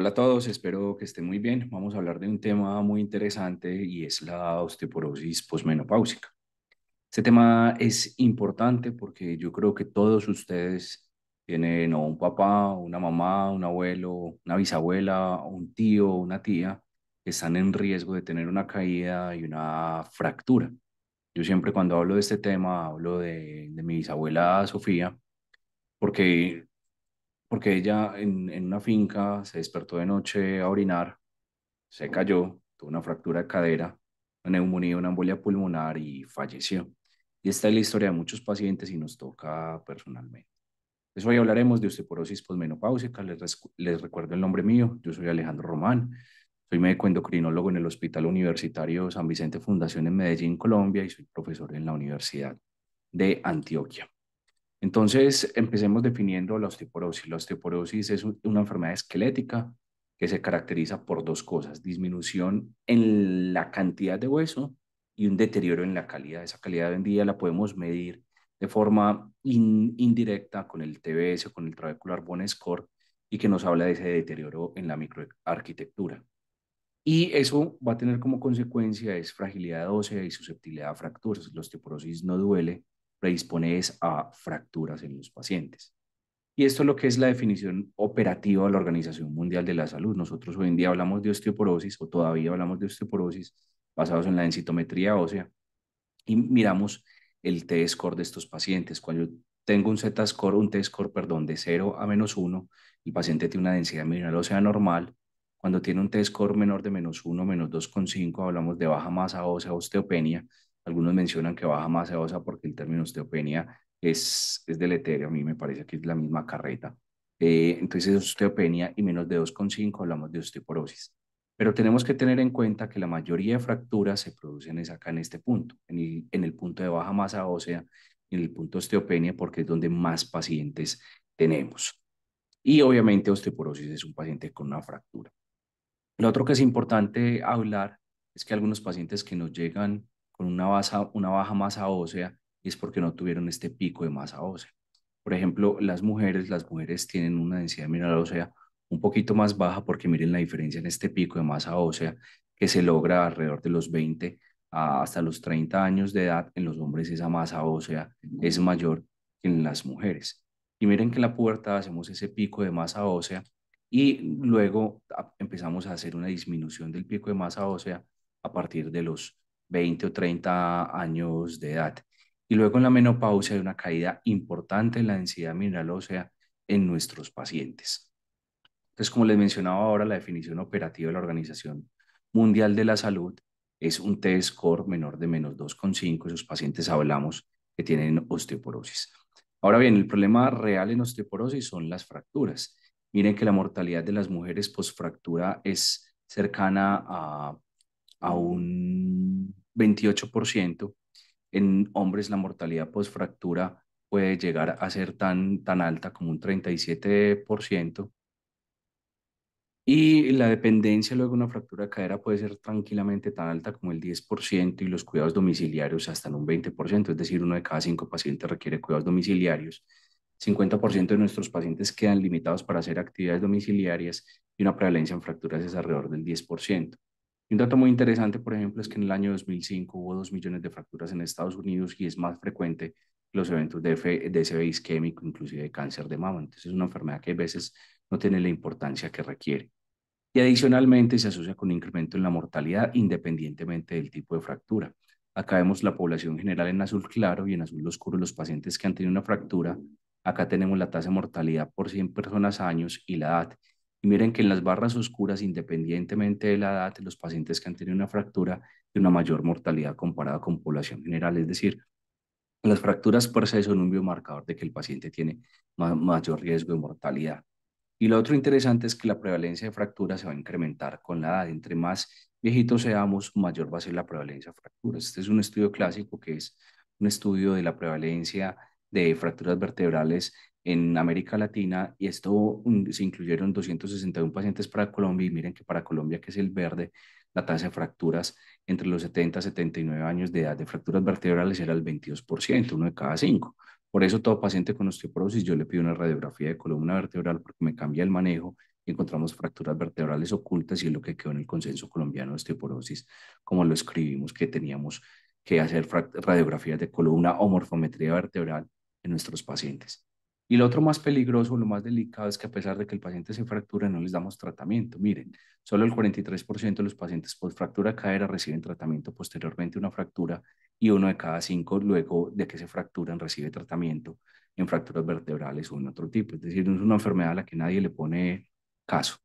Hola a todos, espero que estén muy bien. Vamos a hablar de un tema muy interesante y es la osteoporosis posmenopáusica. Este tema es importante porque yo creo que todos ustedes tienen o un papá, una mamá, un abuelo, una bisabuela, un tío, una tía que están en riesgo de tener una caída y una fractura. Yo siempre cuando hablo de este tema hablo de, de mi bisabuela Sofía porque porque ella en, en, una finca se despertó de noche a orinar, se cayó, tuvo una fractura de cadera, una neumonía, una embolia pulmonar y falleció. Y esta es la historia de muchos pacientes y nos toca personalmente. Eso hoy hablaremos de osteoporosis posmenopáusica. Les, les recuerdo el nombre mío, yo soy Alejandro Román, soy médico endocrinólogo en el Hospital Universitario San Vicente Fundación en Medellín, Colombia, y soy profesor en la Universidad de Antioquia. Entonces, empecemos definiendo la osteoporosis. La osteoporosis es una enfermedad esquelética que se caracteriza por dos cosas, disminución en la cantidad de hueso y un deterioro en la calidad. Esa calidad hoy en día la podemos medir de forma indirecta con el TBS o con el Trabecular Bone Score y que nos habla de ese deterioro en la microarquitectura. Y eso va a tener como consecuencia es fragilidad ósea y susceptibilidad a fracturas. La osteoporosis no duele, predispone a fracturas en los pacientes. Y esto es lo que es la definición operativa de la Organización Mundial de la Salud. Nosotros hoy en día hablamos de osteoporosis o todavía hablamos de osteoporosis basados en la densitometría ósea y miramos el T-score de estos pacientes. Cuando tengo un Z-score, un T-score, perdón, de 0 a menos 1, el paciente tiene una densidad mineral ósea normal. Cuando tiene un T-score menor de menos 1, menos 2,5, hablamos de baja masa ósea, osteopenia. Algunos mencionan que baja masa ósea porque el término osteopenia es, es deleterio, a mí me parece que es la misma carreta. Eh, entonces osteopenia y menos de 2,5 hablamos de osteoporosis. Pero tenemos que tener en cuenta que la mayoría de fracturas se producen es acá en este punto, en el, punto de baja masa ósea, en el punto osteopenia, porque es donde más pacientes tenemos. Y obviamente osteoporosis es un paciente con una fractura. Lo otro que es importante hablar es que algunos pacientes que nos llegan con una, una baja masa ósea es porque no tuvieron este pico de masa ósea. Por ejemplo, las mujeres, las mujeres tienen una densidad mineral ósea un poquito más baja porque miren la diferencia en este pico de masa ósea que se logra alrededor de los 20 hasta los 30 años de edad. En los hombres esa masa ósea es mayor que en las mujeres. Y miren que en la pubertad hacemos ese pico de masa ósea y luego ah, empezamos a hacer una disminución del pico de masa ósea a partir de los 20 o 30 años de edad. Y luego en la menopausia hay una caída importante en la densidad mineral ósea en nuestros pacientes. Entonces, como les mencionaba ahora, la definición operativa de la Organización Mundial de la Salud es un T-score menor de menos 2,5. Esos pacientes hablamos que tienen osteoporosis. Ahora bien, el problema real en osteoporosis son las fracturas. Miren que la mortalidad de las mujeres postfractura es cercana a, a un 28%. En hombres la mortalidad postfractura puede llegar a ser tan, tan alta como un 37%. Y la dependencia luego de una fractura de cadera puede ser tranquilamente tan alta como el 10% y los cuidados domiciliarios hasta en un 20%, es decir, uno de cada cinco pacientes requiere cuidados domiciliarios. 50% de nuestros pacientes quedan limitados para hacer actividades domiciliarias y una prevalencia en fracturas es alrededor del 10% un dato muy interesante, por ejemplo, es que en el año 2005 hubo 2 millones de fracturas en Estados Unidos y es más frecuente los eventos de, F, isquémico, inclusive de cáncer de mama. Entonces es una enfermedad que a veces no tiene la importancia que requiere. Y adicionalmente se asocia con un incremento en la mortalidad independientemente del tipo de fractura. Acá vemos la población general en azul claro y en azul oscuro los pacientes que han tenido una fractura. Acá tenemos la tasa de mortalidad por 100 personas años y la edad. Y miren que en las barras oscuras, independientemente de la edad, los pacientes que han tenido una fractura de una mayor mortalidad comparada con población general, es decir, las fracturas por se son un biomarcador de que el paciente tiene mayor riesgo de mortalidad. Y lo otro interesante es que la prevalencia de fracturas se va a incrementar con la edad. Entre más viejitos seamos, mayor va a ser la prevalencia de fracturas. Este es un estudio clásico que es un estudio de la prevalencia de fracturas vertebrales en América Latina y esto se incluyeron 261 pacientes para Colombia y miren que para Colombia, que es el verde, la tasa de fracturas entre los 70 y 79 años de edad de fracturas vertebrales era el 22%, uno de cada cinco. Por eso todo paciente con osteoporosis yo le pido una radiografía de columna vertebral porque me cambia el manejo encontramos fracturas vertebrales ocultas y es lo que quedó en el consenso colombiano de osteoporosis, como lo escribimos que teníamos que hacer radiografías de columna o morfometría vertebral en nuestros pacientes. Y lo otro más peligroso, lo más delicado es que a pesar de que el paciente se fractura, no les damos tratamiento. Miren, solo el 43% de los pacientes por fractura cadera reciben tratamiento posteriormente una fractura y uno de cada cinco luego de que se fracturan recibe tratamiento en fracturas vertebrales o en otro tipo. Es decir, es una enfermedad a la que nadie le pone caso.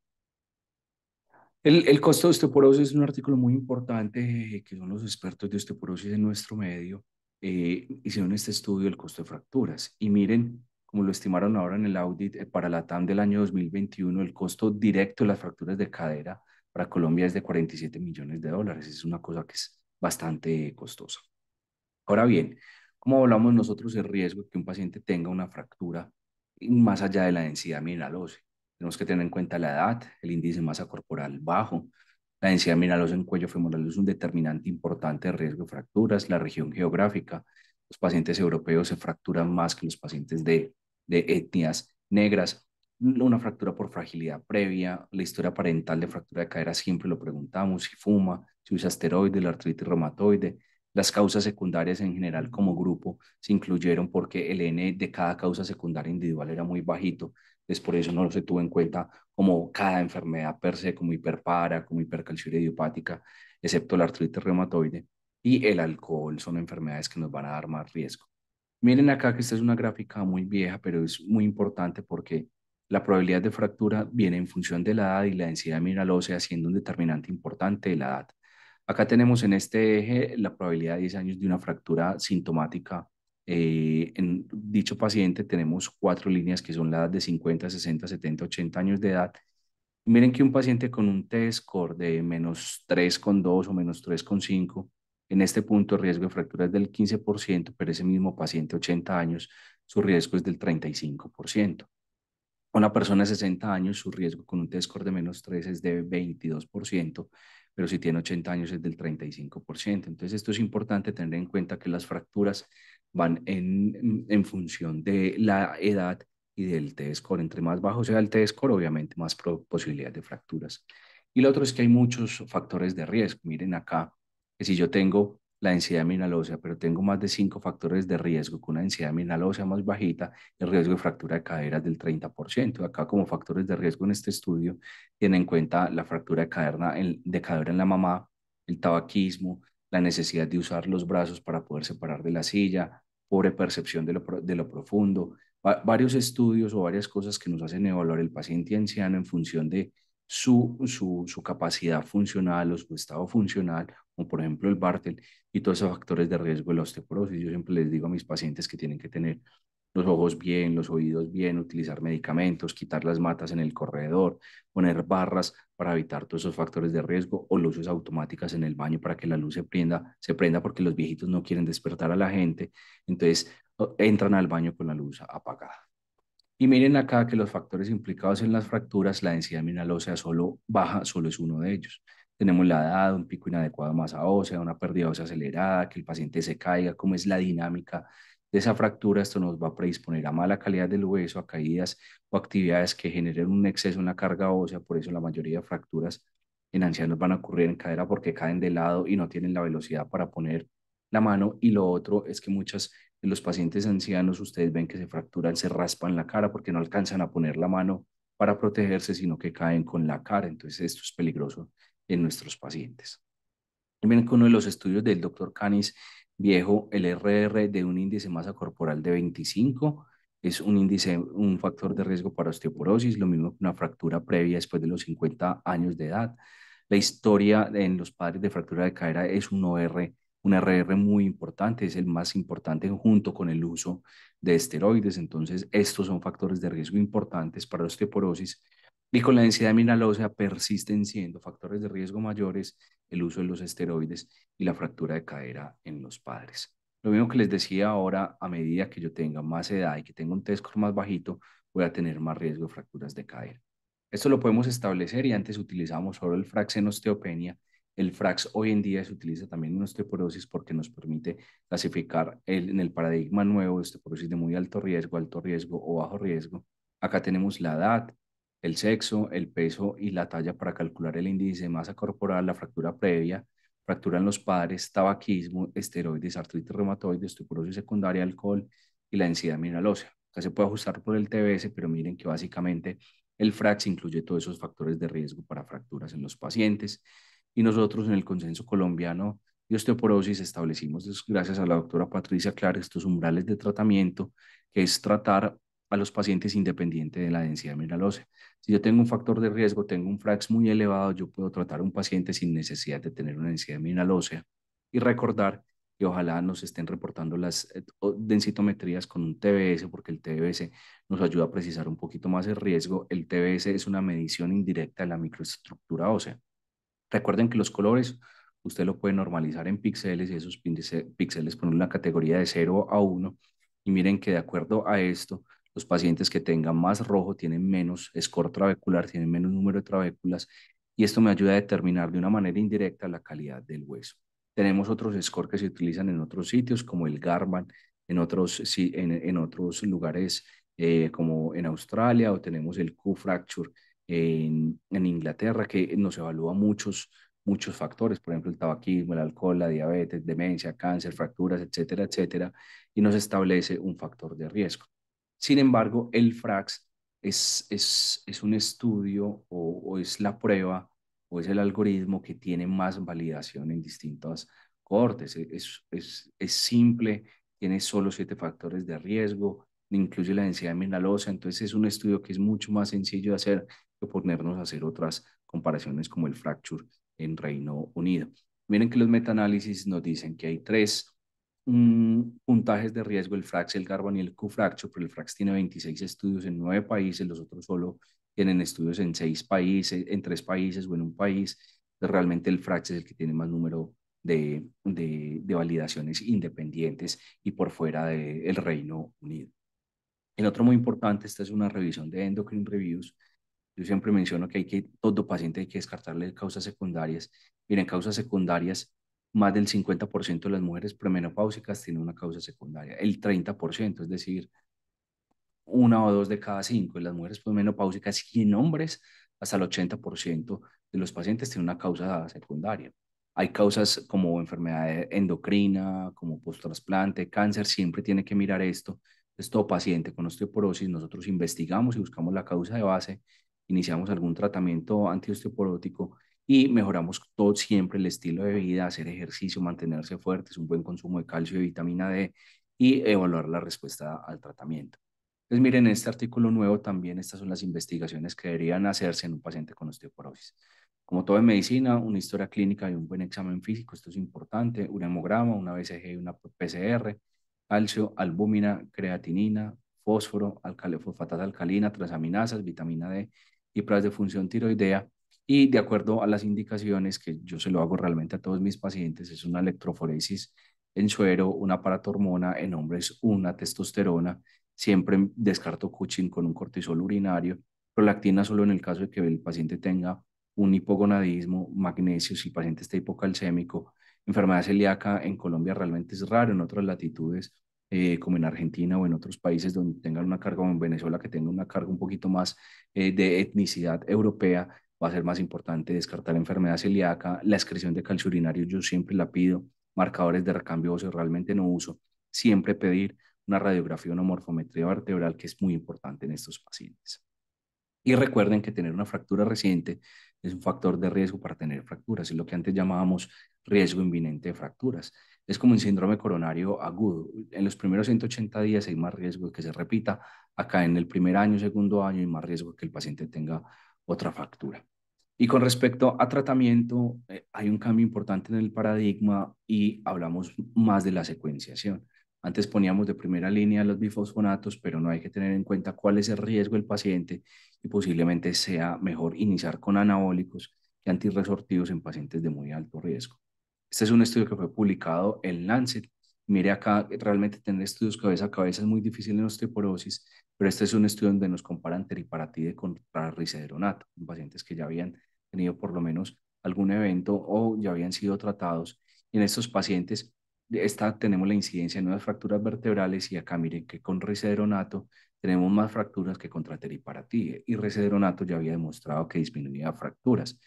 El, el costo de osteoporosis es un artículo muy importante eh, que son los expertos de osteoporosis en nuestro medio. Eh, hicieron este estudio del costo de fracturas y miren como lo estimaron ahora en el audit eh, para la TAM del año 2021, el costo directo de las fracturas de cadera para Colombia es de 47 millones de dólares. Es una cosa que es bastante costosa. Ahora bien, ¿cómo hablamos nosotros el riesgo de que un paciente tenga una fractura más allá de la densidad mineral Tenemos que tener en cuenta la edad, el índice de masa corporal bajo, la densidad mineralosa en cuello femoral es un determinante importante de riesgo de fracturas, la región geográfica. Los pacientes europeos se fracturan más que los pacientes de de etnias negras, una fractura por fragilidad previa, la historia parental de fractura de cadera siempre lo preguntamos, si fuma, si usa esteroides, la artritis reumatoide, las causas secundarias en general como grupo se incluyeron porque el N de cada causa secundaria individual era muy bajito, es por eso no se tuvo en cuenta como cada enfermedad per se, como hiperpara, como hipercalciuria idiopática, excepto la artritis reumatoide y el alcohol son enfermedades que nos van a dar más riesgo. Miren acá que esta es una gráfica muy vieja, pero es muy importante porque la probabilidad de fractura viene en función de la edad y la densidad mineral ósea siendo un determinante importante de la edad. Acá tenemos en este eje la probabilidad de 10 años de una fractura sintomática. Eh, en dicho paciente tenemos cuatro líneas que son la edad de 50, 60, 70, 80 años de edad. Miren que un paciente con un T-score de menos 3,2 o menos 3,5 en este punto, el riesgo de fractura es del 15%, pero ese mismo paciente, 80 años, su riesgo es del 35%. Una persona de 60 años, su riesgo con un T-score de menos 3 es de 22%, pero si tiene 80 años es del 35%. Entonces, esto es importante tener en cuenta que las fracturas van en, función de la edad y del T-score. Entre más bajo sea el T-score, obviamente más posibilidad de fracturas. Y lo otro es que hay muchos factores de riesgo. Miren acá que si yo tengo la densidad mineral ósea, pero tengo más de cinco factores de riesgo, con una densidad mineral ósea más bajita, el riesgo de fractura de cadera es del 30%. Acá como factores de riesgo en este estudio, tienen en cuenta la fractura de cadera en, la mamá, el tabaquismo, la necesidad de usar los brazos para poder separar de la silla, pobre percepción de lo, de lo profundo, varios estudios o varias cosas que nos hacen evaluar el paciente anciano en función de su, su, su, capacidad funcional o su estado funcional como por ejemplo el Bartel, y todos esos factores de riesgo de la osteoporosis. Yo siempre les digo a mis pacientes que tienen que tener los ojos bien, los oídos bien, utilizar medicamentos, quitar las matas en el corredor, poner barras para evitar todos esos factores de riesgo o luces automáticas en el baño para que la luz se prenda, se prenda porque los viejitos no quieren despertar a la gente, entonces entran al baño con la luz apagada. Y miren acá que los factores implicados en las fracturas, la densidad mineral ósea solo baja, solo es uno de ellos tenemos la edad, un pico inadecuado de masa ósea, una pérdida ósea acelerada, que el paciente se caiga, cómo es la dinámica de esa fractura, esto nos va a predisponer a mala calidad del hueso, a caídas o actividades que generen un exceso en la carga ósea, por eso la mayoría de fracturas en ancianos van a ocurrir en cadera porque caen de lado y no tienen la velocidad para poner la mano. Y lo otro es que muchos de los pacientes ancianos, ustedes ven que se fracturan, se raspan la cara porque no alcanzan a poner la mano para protegerse, sino que caen con la cara. Entonces esto es peligroso en nuestros pacientes. Miren con uno de los estudios del doctor Canis Viejo, el RR de un índice de masa corporal de 25, es un índice, un factor de riesgo para osteoporosis, lo mismo que una fractura previa después de los 50 años de edad. La historia en los padres de fractura de cadera es un OR, un RR muy importante, es el más importante junto con el uso de esteroides. Entonces, estos son factores de riesgo importantes para osteoporosis y con la densidad ósea persisten siendo factores de riesgo mayores el uso de los esteroides y la fractura de cadera en los padres. Lo mismo que les decía ahora, a medida que yo tenga más edad y que tenga un test score más bajito, voy a tener más riesgo de fracturas de cadera. Esto lo podemos establecer y antes utilizábamos solo el frax en osteopenia. El frax hoy en día se utiliza también en osteoporosis porque nos permite clasificar el, en el paradigma nuevo de osteoporosis de muy alto riesgo, alto riesgo o bajo riesgo. Acá tenemos la edad, el sexo, el peso y la talla para calcular el índice de masa corporal, la fractura previa, fractura en los padres, tabaquismo, esteroides, artritis reumatoide, osteoporosis secundaria, alcohol y la densidad mineral ósea. Acá se puede ajustar por el TBS, pero miren que básicamente el FRAX incluye todos esos factores de riesgo para fracturas en los pacientes. Y nosotros en el consenso colombiano de osteoporosis establecimos, gracias a la doctora Patricia Clark, estos umbrales de tratamiento, que es tratar a los pacientes independiente de la densidad mineral ósea, Si yo tengo un factor de riesgo, tengo un FRAX muy elevado, yo puedo tratar a un paciente sin necesidad de tener una densidad mineral ósea y recordar que ojalá nos estén reportando las eh, densitometrías con un TBS, porque el TBS nos ayuda a precisar un poquito más el riesgo. El TBS es una medición indirecta de la microestructura ósea. Recuerden que los colores usted lo puede normalizar en píxeles y esos píxeles ponen una categoría de 0 a 1. Y miren que de acuerdo a esto, los pacientes que tengan más rojo tienen menos score trabecular, tienen menos número de trabéculas y esto me ayuda a determinar de una manera indirecta la calidad del hueso. Tenemos otros scores que se utilizan en otros sitios, como el Garman, en otros, en, en otros lugares eh, como en Australia, o tenemos el Q-Fracture en, en, Inglaterra, que nos evalúa muchos, muchos factores, por ejemplo, el tabaquismo, el alcohol, la diabetes, demencia, cáncer, fracturas, etcétera, etcétera, y nos establece un factor de riesgo. Sin embargo, el FRAX es, es, un estudio o, es la prueba o es el algoritmo que tiene más validación en distintos cortes. E, es, simple, tiene solo siete factores de riesgo, incluye la densidad mineralosa, entonces es un estudio que es mucho más sencillo de hacer que ponernos a hacer otras comparaciones como el fracture en Reino Unido. Miren que los metaanálisis nos dicen que hay tres puntajes de riesgo el FRAX, el GARBON y el CUFRAX pero el FRAX tiene 26 estudios en 9 países, los otros solo tienen estudios en 6 países, en 3 países o en un país. Pues realmente el FRAX es el que tiene más número de, de, de validaciones independientes y por fuera del Reino Unido. El otro muy importante, esta es una revisión de Endocrine Reviews. Yo siempre menciono que hay que, todo paciente hay que descartarle causas secundarias. Miren, causas secundarias más del 50% de las mujeres premenopáusicas tienen una causa secundaria, el 30%, es decir, una o dos de cada cinco, de las mujeres premenopáusicas y en hombres hasta el 80% de los pacientes tienen una causa secundaria. Hay causas como enfermedad endocrina, como posttrasplante, cáncer, siempre tiene que mirar esto. Esto, todo paciente con osteoporosis, nosotros investigamos y buscamos la causa de base, iniciamos algún tratamiento antiosteoporótico y mejoramos todo siempre el estilo de vida, hacer ejercicio, mantenerse fuertes, un buen consumo de calcio y vitamina D y evaluar la respuesta al tratamiento. Entonces, pues miren, en este artículo nuevo también estas son las investigaciones que deberían hacerse en un paciente con osteoporosis. Como todo en medicina, una historia clínica y un buen examen físico, esto es importante, un hemograma, una BCG y una PCR, calcio, albúmina, creatinina, fósforo, fosfatasa alcalina, transaminasas, vitamina D y pruebas de función tiroidea y de acuerdo a las indicaciones que yo se lo hago realmente a todos mis pacientes, es una electroforesis en suero, una hormona en hombres una testosterona, siempre descarto Cushing con un cortisol urinario, prolactina solo en el caso de que el paciente tenga un hipogonadismo, magnesio, si el paciente está hipocalcémico, enfermedad celíaca en Colombia realmente es raro, en otras latitudes, eh, como en Argentina o en otros países donde tengan una carga, o en Venezuela que tenga una carga un poquito más eh, de etnicidad europea, va a ser más importante descartar la enfermedad celíaca, la excreción de calcio urinario yo siempre la pido, marcadores de recambio óseo realmente no uso, siempre pedir una radiografía, o una morfometría vertebral que es muy importante en estos pacientes. Y recuerden que tener una fractura reciente es un factor de riesgo para tener fracturas, es lo que antes llamábamos riesgo inminente de fracturas. Es como un síndrome coronario agudo. En los primeros 180 días hay más riesgo de que se repita, acá en el primer año, segundo año, hay más riesgo de que el paciente tenga otra factura. Y con respecto a tratamiento, eh, hay un cambio importante en el paradigma y hablamos más de la secuenciación. Antes poníamos de primera línea los bifosfonatos, pero no hay que tener en cuenta cuál es el riesgo del paciente y posiblemente sea mejor iniciar con anabólicos que antirresortivos en pacientes de muy alto riesgo. Este es un estudio que fue publicado en Lancet Mire acá, realmente tener estudios cabeza a cabeza es muy difícil en osteoporosis, pero este es un estudio donde nos comparan teriparatide con risedronato, pacientes que ya habían tenido por lo menos algún evento o ya habían sido tratados. Y en estos pacientes esta, tenemos la incidencia de nuevas fracturas vertebrales y acá miren que con risedronato tenemos más fracturas que contra teriparatide y risedronato ya había demostrado que disminuía fracturas.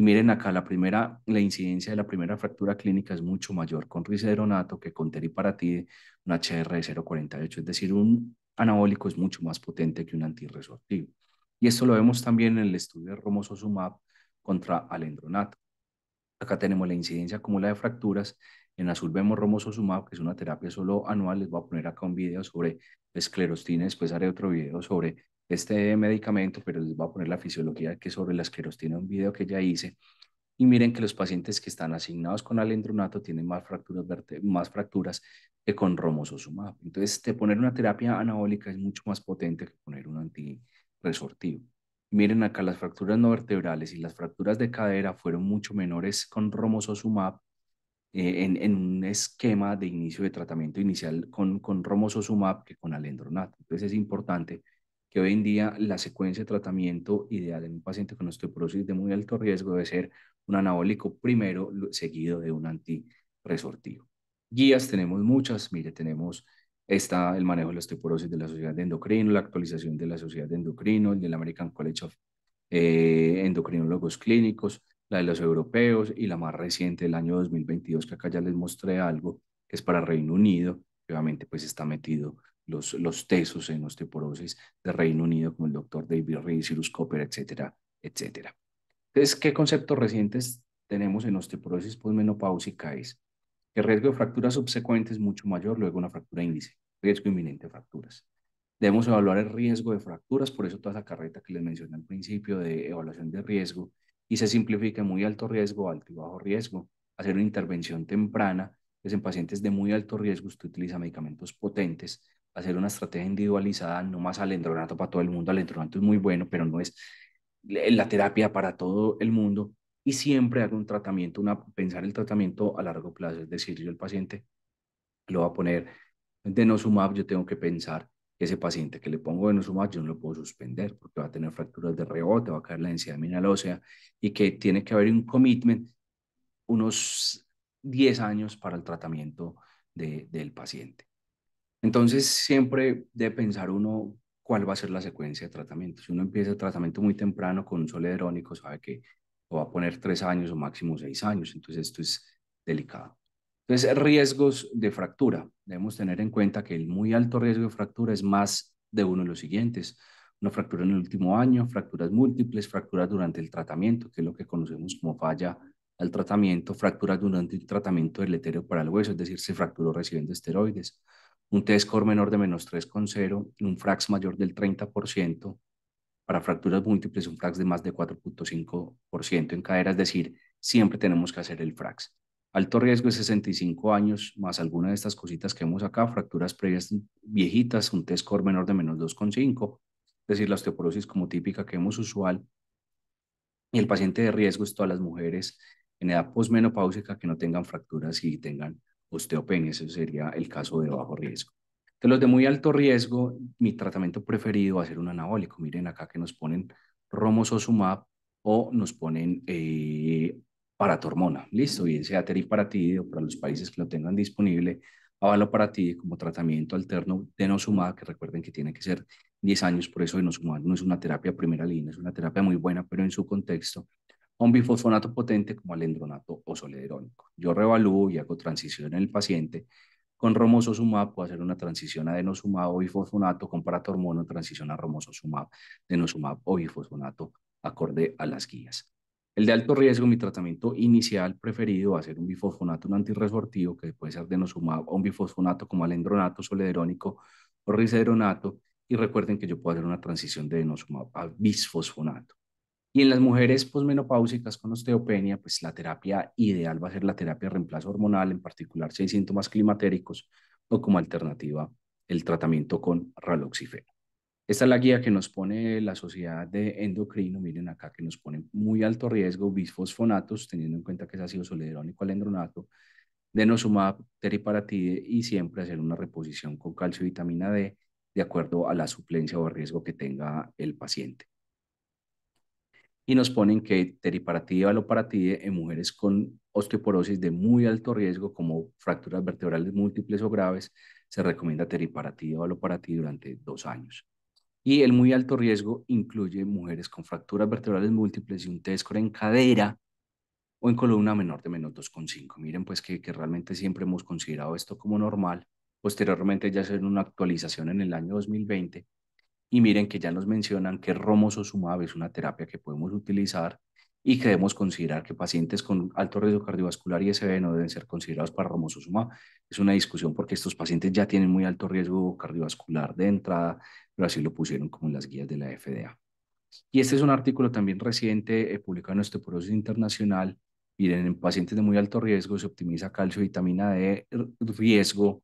Y miren acá, la primera, la incidencia de la primera fractura clínica es mucho mayor con risedronato que con teriparatide, un HR de 0,48. Es decir, un anabólico es mucho más potente que un antirresortivo. Y esto lo vemos también en el estudio de Romosozumab contra alendronato. Acá tenemos la incidencia acumulada de fracturas. En azul vemos Romosozumab, que es una terapia solo anual. Les voy a poner acá un video sobre esclerostina, después haré otro video sobre este medicamento, pero les voy a poner la fisiología que sobre la tiene un video que ya hice. Y miren que los pacientes que están asignados con alendronato tienen más fracturas, más fracturas que con romosozumab. Entonces, te este, poner una terapia anabólica es mucho más potente que poner un antiresortivo. Miren acá, las fracturas no vertebrales y las fracturas de cadera fueron mucho menores con romosozumab eh, en, en, un esquema de inicio de tratamiento inicial con, con romosozumab que con alendronato. Entonces, es importante que hoy en día la secuencia de tratamiento ideal en un paciente con osteoporosis de muy alto riesgo debe ser un anabólico primero, seguido de un antiresortivo. Guías tenemos muchas, mire, tenemos está el manejo de la osteoporosis de la Sociedad de Endocrino, la actualización de la Sociedad de Endocrino, el del American College of eh, Endocrinólogos Clínicos, la de los europeos y la más reciente del año 2022, que acá ya les mostré algo, que es para Reino Unido, obviamente pues está metido los, los tesos en osteoporosis de Reino Unido, como el doctor David Reed, Cyrus Copper, etcétera, etcétera. Entonces, ¿qué conceptos recientes tenemos en osteoporosis posmenopáusica? Es que el riesgo de fracturas subsecuentes es mucho mayor luego una fractura índice, riesgo inminente de fracturas. Debemos evaluar el riesgo de fracturas, por eso toda esa carreta que les mencioné al principio de evaluación de riesgo, y se simplifica muy alto riesgo, alto y bajo riesgo, hacer una intervención temprana, pues en pacientes de muy alto riesgo usted utiliza medicamentos potentes, hacer una estrategia individualizada, no más al endronato para todo el mundo, alendronato es muy bueno, pero no es la terapia para todo el mundo, y siempre hago un tratamiento, una, pensar el tratamiento a largo plazo, es decir, yo el paciente lo va a poner de no sumar, yo tengo que pensar que ese paciente que le pongo de no sumar, yo no lo puedo suspender porque va a tener fracturas de rebote, va a caer la densidad mineral ósea y que tiene que haber un commitment unos 10 años para el tratamiento de, del paciente. Entonces, siempre debe pensar uno cuál va a ser la secuencia de tratamiento. Si uno empieza el tratamiento muy temprano con un soledrónico, sabe que lo va a poner tres años o máximo seis años. Entonces, esto es delicado. Entonces, riesgos de fractura. Debemos tener en cuenta que el muy alto riesgo de fractura es más de uno de los siguientes. Una fractura en el último año, fracturas múltiples, fracturas durante el tratamiento, que es lo que conocemos como falla al tratamiento, fracturas durante el tratamiento del etéreo para el hueso, es decir, se fracturó recibiendo esteroides, un T-score menor de menos 3,0 un FRAX mayor del 30%, para fracturas múltiples un FRAX de más de 4.5% en cadera, es decir, siempre tenemos que hacer el FRAX. Alto riesgo es 65 años, más alguna de estas cositas que vemos acá, fracturas previas viejitas, un T-score menor de menos 2,5, es decir, la osteoporosis como típica que vemos usual. Y el paciente de riesgo es todas las mujeres en edad posmenopáusica que no tengan fracturas y tengan osteopenia, ese sería el caso de bajo riesgo. De los de muy alto riesgo, mi tratamiento preferido va a ser un anabólico. Miren acá que nos ponen romososumab o nos ponen eh, paratormona. Listo, bien sea o para los países que lo tengan disponible, avaloparatidio como tratamiento alterno de nosumab, que recuerden que tiene que ser 10 años, por eso de nosumab no es una terapia primera línea, es una terapia muy buena, pero en su contexto un bifosfonato potente como alendronato o solederónico. Yo revalúo y hago transición en el paciente con romososumab puedo hacer una transición a denosumab o bifosfonato, con hormono transición a romososumab, denosumab o bifosfonato, acorde a las guías. El de alto riesgo, mi tratamiento inicial preferido va a ser un bifosfonato, un antirresortivo, que puede ser denosumab o un bifosfonato como alendronato, solederónico o risedronato. Y recuerden que yo puedo hacer una transición de denosumab a bisfosfonato. Y en las mujeres posmenopáusicas con osteopenia, pues la terapia ideal va a ser la terapia de reemplazo hormonal, en particular si hay síntomas climatéricos o como alternativa el tratamiento con raloxifeno. Esta es la guía que nos pone la sociedad de endocrino, miren acá que nos pone muy alto riesgo bisfosfonatos, teniendo en cuenta que es ácido soledrónico alendronato, denosumab, teriparatide y siempre hacer una reposición con calcio y vitamina D de acuerdo a la suplencia o riesgo que tenga el paciente y nos ponen que teriparatide y valoparatide en mujeres con osteoporosis de muy alto riesgo, como fracturas vertebrales múltiples o graves, se recomienda teriparatide o valoparatide durante dos años. Y el muy alto riesgo incluye mujeres con fracturas vertebrales múltiples y un T-score en cadera o en columna menor de menos 2,5. Miren, pues que, que realmente siempre hemos considerado esto como normal. Posteriormente ya se una actualización en el año 2020 y miren que ya nos mencionan que romosozumab es una terapia que podemos utilizar y que debemos considerar que pacientes con alto riesgo cardiovascular y SB no deben ser considerados para romosozumab. Es una discusión porque estos pacientes ya tienen muy alto riesgo cardiovascular de entrada, pero así lo pusieron como en las guías de la FDA. Y este es un artículo también reciente eh, publicado en Osteoporosis Internacional. Miren, en pacientes de muy alto riesgo se optimiza calcio y vitamina D, riesgo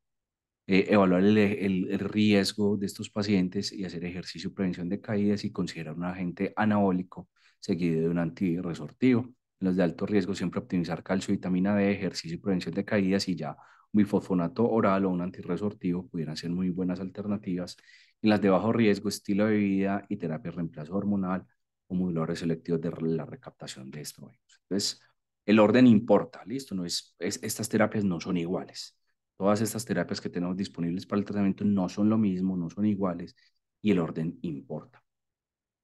eh, evaluar el, riesgo de estos pacientes y hacer ejercicio y prevención de caídas y considerar un agente anabólico seguido de un antiresortivo. En los de alto riesgo siempre optimizar calcio, vitamina D, ejercicio y prevención de caídas y ya un bifosfonato oral o un antiresortivo pudieran ser muy buenas alternativas. En las de bajo riesgo, estilo de vida y terapia de reemplazo hormonal o moduladores selectivos de la recaptación de estrógenos. Entonces, el orden importa, ¿listo? No es, estas terapias no son iguales. Todas estas terapias que tenemos disponibles para el tratamiento no son lo mismo, no son iguales y el orden importa.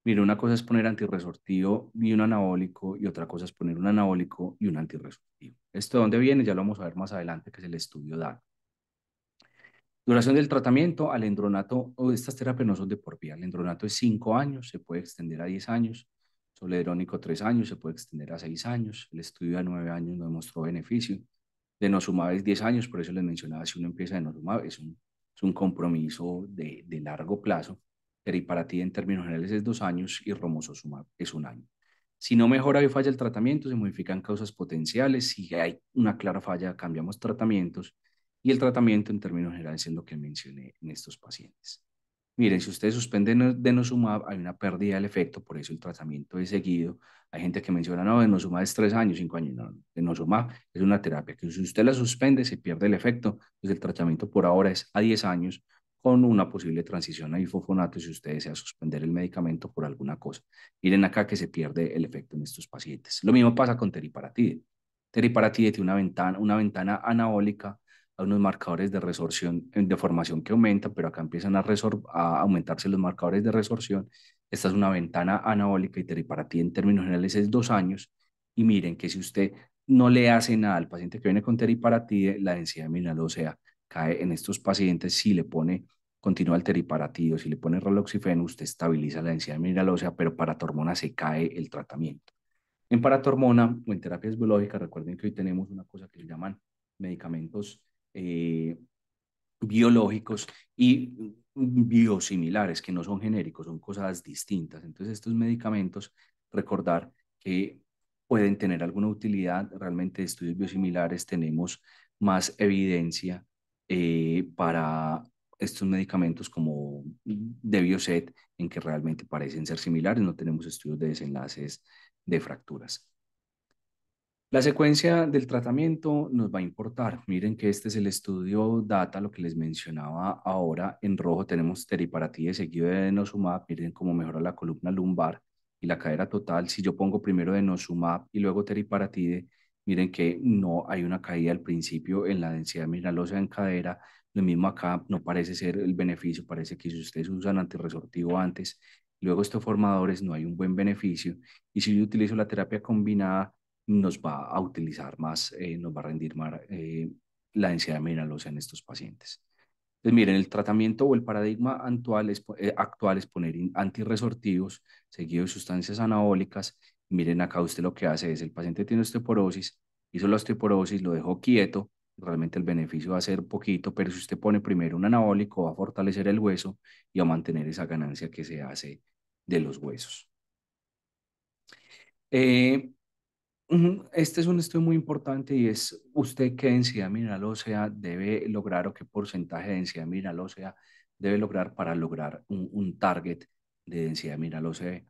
Mire, una cosa es poner antirresortivo y un anabólico y otra cosa es poner un anabólico y un antirresortivo. ¿Esto de dónde viene? Ya lo vamos a ver más adelante, que es el estudio DAN. Duración del tratamiento, alendronato, o oh, estas terapias no son de por vida. endronato es 5 años, se puede extender a 10 años. Soledrónico 3 años, se puede extender a 6 años. El estudio de 9 años no demostró beneficio de es 10 años, por eso les mencionaba, si uno empieza de Nosumab, es un, es un compromiso de, largo plazo. pero para ti en términos generales es dos años y sumar es un año. Si no mejora y falla el tratamiento, se modifican causas potenciales. Si hay una clara falla, cambiamos tratamientos. Y el tratamiento en términos generales es lo que mencioné en estos pacientes. Miren, si ustedes suspenden eh, denosumab, hay una pérdida del efecto, por eso el tratamiento es seguido. Hay gente que menciona, no, denosumab es tres años, cinco años. No, denosumab es una terapia que si usted la suspende, se pierde el efecto. Entonces pues el tratamiento por ahora es a 10 años con una posible transición a bifofonato si usted desea suspender el medicamento por alguna cosa. Miren acá que se pierde el efecto en estos pacientes. Lo mismo pasa con teriparatide. Teriparatide tiene una ventana, una ventana anabólica a unos marcadores de resorción, eh, de formación que aumentan, pero acá empiezan a, a aumentarse los marcadores de resorción. Esta es una ventana anabólica y teriparatide en términos generales es dos años. Y miren que si usted no le hace nada al paciente que viene con teriparatide, la densidad mineral ósea cae en estos pacientes si le pone continúa el o si le pone raloxifeno, usted estabiliza la densidad mineral ósea pero para hormona se cae el tratamiento. En paratormona o en terapias biológicas, recuerden que hoy tenemos una cosa que se llaman medicamentos eh, biológicos y biosimilares, que no son genéricos, son cosas distintas. Entonces, estos medicamentos, recordar que pueden tener alguna utilidad, realmente estudios biosimilares tenemos más evidencia eh, para estos medicamentos como de Bioset, en que realmente parecen ser similares, no tenemos estudios de desenlaces de fracturas. La secuencia del tratamiento nos va a importar. Miren que este es el estudio data, lo que les mencionaba ahora. En rojo tenemos teriparatide seguido de denosumab. Miren cómo mejora la columna lumbar y la cadera total. Si yo pongo primero denosumab y luego teriparatide, miren que no hay una caída al principio en la densidad mineralosa en cadera. Lo mismo acá, no parece ser el beneficio. Parece que si ustedes usan antiresortivo antes, luego estos formadores no hay un buen beneficio. Y si yo utilizo la terapia combinada, nos va a utilizar más, eh, nos va a rendir más eh, la densidad mineralosa en estos pacientes. Entonces, pues miren, el tratamiento o el paradigma actual es, eh, poner antirresortivos seguidos de sustancias anabólicas. Miren, acá usted lo que hace es, el paciente tiene osteoporosis, hizo la osteoporosis, lo dejó quieto, realmente el beneficio va a ser poquito, pero si usted pone primero un anabólico, va a fortalecer el hueso y a mantener esa ganancia que se hace de los huesos. Eh, este es un estudio muy importante y es usted qué densidad mineral ósea debe lograr o qué porcentaje de densidad mineral ósea debe lograr para lograr un, target de densidad mineral ósea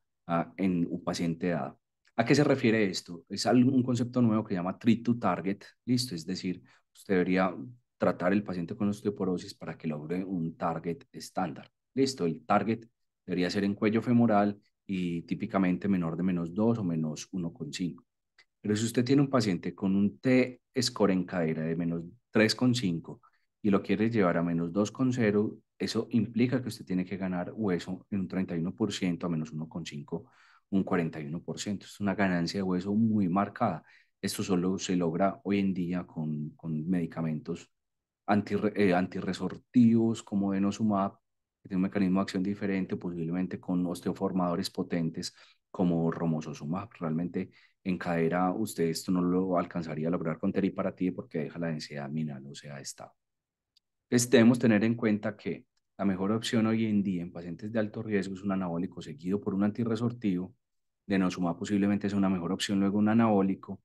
en un paciente dado. ¿A qué se refiere esto? Es un concepto nuevo que se llama treat to target, listo, es decir, usted debería tratar el paciente con osteoporosis para que logre un target estándar. Listo, el target debería ser en cuello femoral y típicamente menor de menos 2 o menos 1,5. Pero si usted tiene un paciente con un T-score en cadera de menos 3,5 y lo quiere llevar a menos 2,0, eso implica que usted tiene que ganar hueso en un 31%, a menos 1,5, un 41%. Es una ganancia de hueso muy marcada. Esto solo se logra hoy en día con, con medicamentos anti, eh, antirresortivos como denosumab, que tiene un mecanismo de acción diferente, posiblemente con osteoformadores potentes como romosozumab. Realmente en cadera usted esto no lo alcanzaría a lograr con teriparatide para ti porque deja la densidad mineral o sea, estado. Entonces debemos tener en cuenta que la mejor opción hoy en día en pacientes de alto riesgo es un anabólico seguido por un antirresortivo. Denosumab posiblemente es una mejor opción luego un anabólico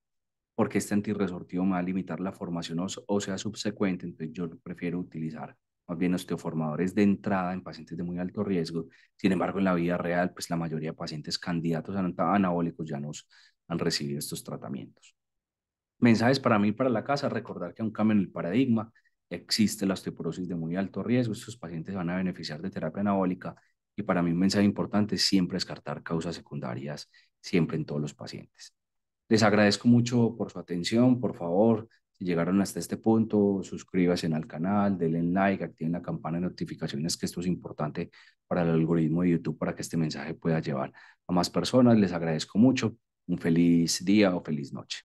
porque este antirresortivo va a limitar la formación ósea subsecuente, entonces yo prefiero utilizar más bien osteoformadores de entrada en pacientes de muy alto riesgo. Sin embargo, en la vida real, pues la mayoría de pacientes candidatos a anabólicos ya nos han recibir estos tratamientos. Mensajes para mí para la casa, recordar que aún cambio en el paradigma, existe la osteoporosis de muy alto riesgo, estos pacientes van a beneficiar de terapia anabólica y para mí un mensaje importante siempre descartar causas secundarias, siempre en todos los pacientes. Les agradezco mucho por su atención, por favor, si llegaron hasta este punto, suscríbanse al canal, denle like, activen la campana de notificaciones, que esto es importante para el algoritmo de YouTube para que este mensaje pueda llevar a más personas. Les agradezco mucho un feliz día o feliz noche.